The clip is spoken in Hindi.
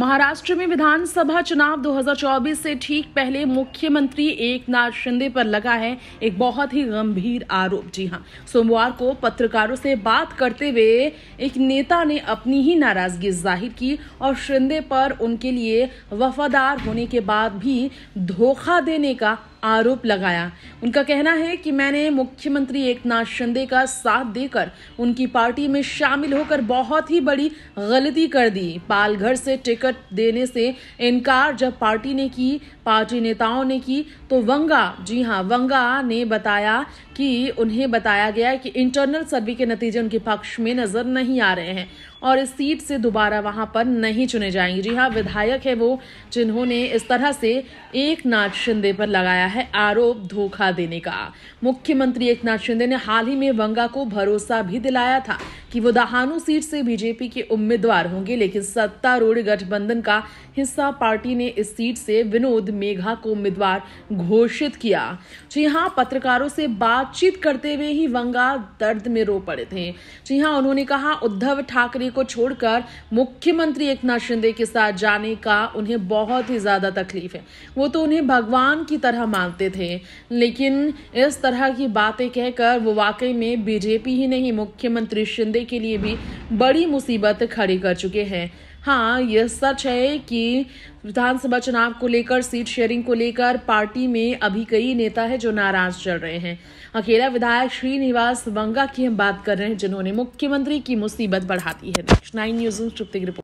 महाराष्ट्र में विधानसभा चुनाव 2024 से ठीक पहले मुख्यमंत्री एकनाथ शिंदे पर लगा है एक बहुत ही गंभीर आरोप जी हां सोमवार को पत्रकारों से बात करते हुए एक नेता ने अपनी ही नाराजगी जाहिर की और शिंदे पर उनके लिए वफादार होने के बाद भी धोखा देने का आरोप लगाया उनका कहना है कि मैंने मुख्यमंत्री एकनाथ शिंदे का साथ देकर उनकी पार्टी में शामिल होकर बहुत ही बड़ी गलती कर दी पालघर से टिकट देने से इनकार जब पार्टी ने की पार्टी नेताओं ने की तो वंगा जी हाँ वंगा ने बताया कि उन्हें बताया गया कि इंटरनल सर्वे के नतीजे उनके पक्ष में नजर नहीं आ रहे हैं और इस सीट से दोबारा वहां पर नहीं चुने जाएंगे जी हाँ विधायक है वो जिन्होंने इस तरह से एक नाथ शिंदे पर लगाया है आरोप धोखा देने का मुख्यमंत्री एक नाथ शिंदे ने हाल ही में वंगा को भरोसा भी दिलाया था कि वो दहानू सीट से बीजेपी के उम्मीदवार होंगे लेकिन सत्तारूढ़ गठबंधन का हिस्सा पार्टी ने इस सीट से विनोद मेघा को उम्मीदवार घोषित किया जी हाँ पत्रकारों से बातचीत करते हुए ही वंगा दर्द में रो पड़े थे जी हाँ उन्होंने कहा उद्धव ठाकरे को छोड़कर मुख्यमंत्री एक नाथ शिंदे के साथ जाने का उन्हें बहुत ही ज्यादा तकलीफ है वो तो उन्हें भगवान की तरह मानते थे लेकिन इस तरह की बातें कहकर वो वाकई में बीजेपी ही नहीं मुख्यमंत्री शिंदे मुआरे के लिए भी बड़ी मुसीबत खड़ी कर चुके हैं हाँ यह सच है कि विधानसभा चुनाव को लेकर सीट शेयरिंग को लेकर पार्टी में अभी कई नेता हैं जो नाराज चल रहे हैं अकेला विधायक श्रीनिवास वंगा की हम बात कर रहे हैं जिन्होंने मुख्यमंत्री की मुसीबत बढ़ाती है नेक्स्ट नाइन न्यूज की रिपोर्ट